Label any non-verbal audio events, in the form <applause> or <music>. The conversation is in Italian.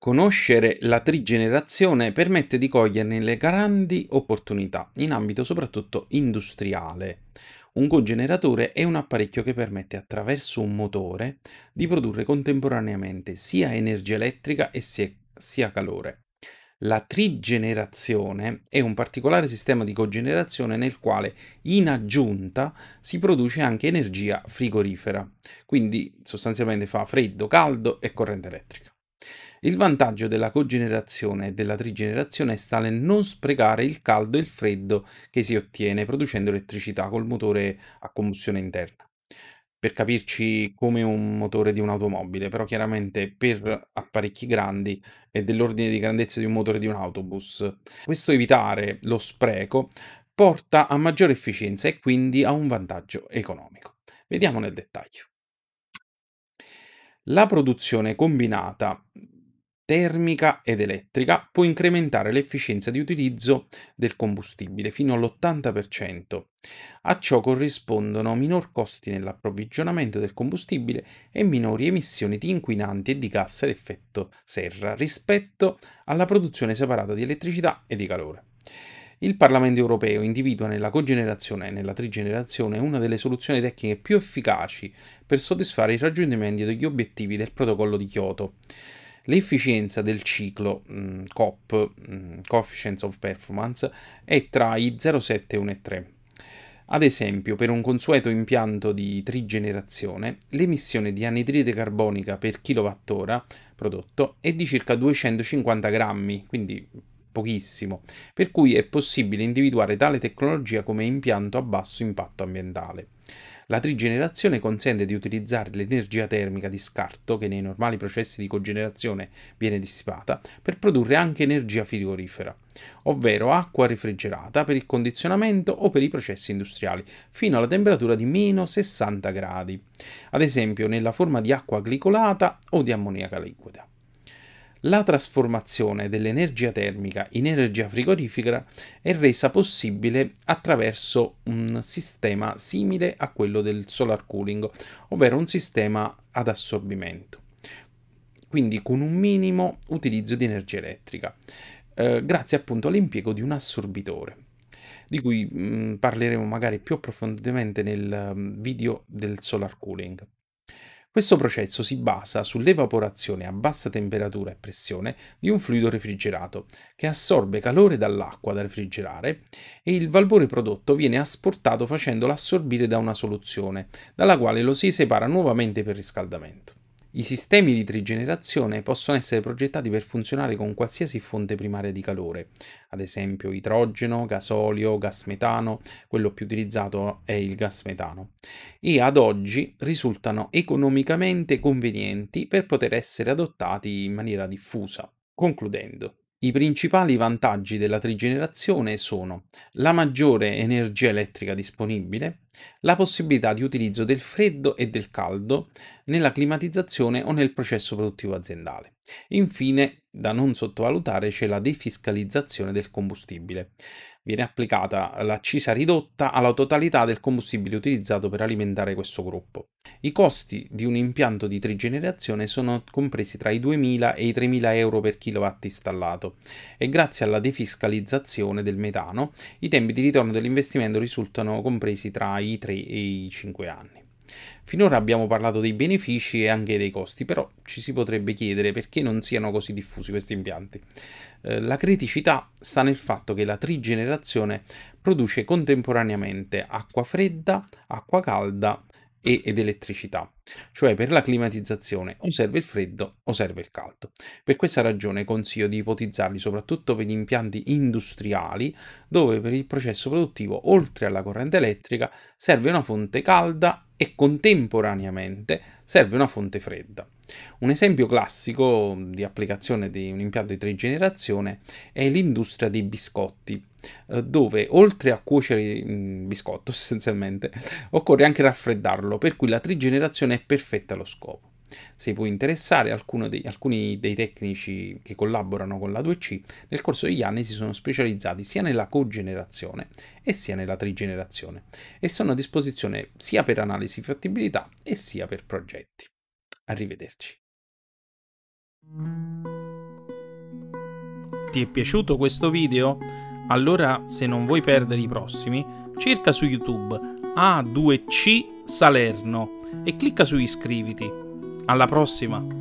Conoscere la trigenerazione permette di coglierne le grandi opportunità in ambito soprattutto industriale. Un cogeneratore è un apparecchio che permette attraverso un motore di produrre contemporaneamente sia energia elettrica e sia calore. La trigenerazione è un particolare sistema di cogenerazione nel quale in aggiunta si produce anche energia frigorifera, quindi sostanzialmente fa freddo, caldo e corrente elettrica. Il vantaggio della cogenerazione e della trigenerazione sta nel non sprecare il caldo e il freddo che si ottiene producendo elettricità col motore a combustione interna per capirci come un motore di un'automobile, però chiaramente per apparecchi grandi e dell'ordine di grandezza di un motore di un autobus. Questo evitare lo spreco porta a maggiore efficienza e quindi a un vantaggio economico. Vediamo nel dettaglio. La produzione combinata termica ed elettrica può incrementare l'efficienza di utilizzo del combustibile fino all'80%. A ciò corrispondono minor costi nell'approvvigionamento del combustibile e minori emissioni di inquinanti e di gas ad effetto serra rispetto alla produzione separata di elettricità e di calore. Il Parlamento europeo individua nella cogenerazione e nella trigenerazione una delle soluzioni tecniche più efficaci per soddisfare i raggiungimenti degli obiettivi del protocollo di Kyoto. L'efficienza del ciclo mh, mm, COP, mh, mm, Coefficient of Performance, è tra i 0,7 e 1,3. Ad esempio, per un consueto impianto di trigenerazione, l'emissione di anidride carbonica per kilowattora prodotto è di circa 250 grammi, quindi pochissimo, per cui è possibile individuare tale tecnologia come impianto a basso impatto ambientale. La trigenerazione consente di utilizzare l'energia termica di scarto, che nei normali processi di cogenerazione viene dissipata, per produrre anche energia frigorifera, ovvero acqua refrigerata per il condizionamento o per i processi industriali, fino alla temperatura di meno 60 gradi, ad esempio nella forma di acqua glicolata o di ammoniaca liquida. La trasformazione dell'energia termica in energia frigorifica è resa possibile attraverso un sistema simile a quello del solar cooling, ovvero un sistema ad assorbimento, quindi con un minimo utilizzo di energia elettrica, eh, grazie appunto all'impiego di un assorbitore, di cui mh, mm, parleremo magari più approfonditamente nel mm, video del solar cooling. Questo processo si basa sull'evaporazione a bassa temperatura e pressione di un fluido refrigerato che assorbe calore dall'acqua da refrigerare e il valore prodotto viene asportato facendolo assorbire da una soluzione, dalla quale lo si separa nuovamente per riscaldamento. I sistemi di trigenerazione possono essere progettati per funzionare con qualsiasi fonte primaria di calore, ad esempio idrogeno, gasolio, gas metano, quello più utilizzato è il gas metano, e ad oggi risultano economicamente convenienti per poter essere adottati in maniera diffusa. Concludendo, i principali vantaggi della trigenerazione sono la maggiore energia elettrica disponibile, la possibilità di utilizzo del freddo e del caldo nella climatizzazione o nel processo produttivo aziendale. Infine, da non sottovalutare c'è la defiscalizzazione del combustibile viene applicata l'accisa ridotta alla totalità del combustibile utilizzato per alimentare questo gruppo. I costi di un impianto di trigenerazione sono compresi tra i 2.000 e i 3.000 euro per kilowatt installato e grazie alla defiscalizzazione del metano i tempi di ritorno dell'investimento risultano compresi tra i 3 e i 5 anni. Finora abbiamo parlato dei benefici e anche dei costi, però ci si potrebbe chiedere perché non siano così diffusi questi impianti. Eh, la criticità sta nel fatto che la trigenerazione produce contemporaneamente acqua fredda, acqua calda ed elettricità, cioè per la climatizzazione o serve il freddo o serve il caldo. Per questa ragione consiglio di ipotizzarli soprattutto per gli impianti industriali dove per il processo produttivo oltre alla corrente elettrica serve una fonte calda e contemporaneamente serve una fonte fredda. Un esempio classico di applicazione di un impianto di trigenerazione è l'industria dei biscotti, eh, dove oltre a cuocere il mm, biscotto sostanzialmente <laughs> occorre anche raffreddarlo, per cui la trigenerazione è perfetta allo scopo. Se può interessare, dei, alcuni dei tecnici che collaborano con la 2C nel corso degli anni si sono specializzati sia nella cogenerazione e sia nella trigenerazione e sono a disposizione sia per analisi fattibilità e sia per progetti. Arrivederci. Ti è piaciuto questo video? Allora, se non vuoi perdere i prossimi, cerca su YouTube A2C Salerno e clicca su iscriviti. Alla prossima!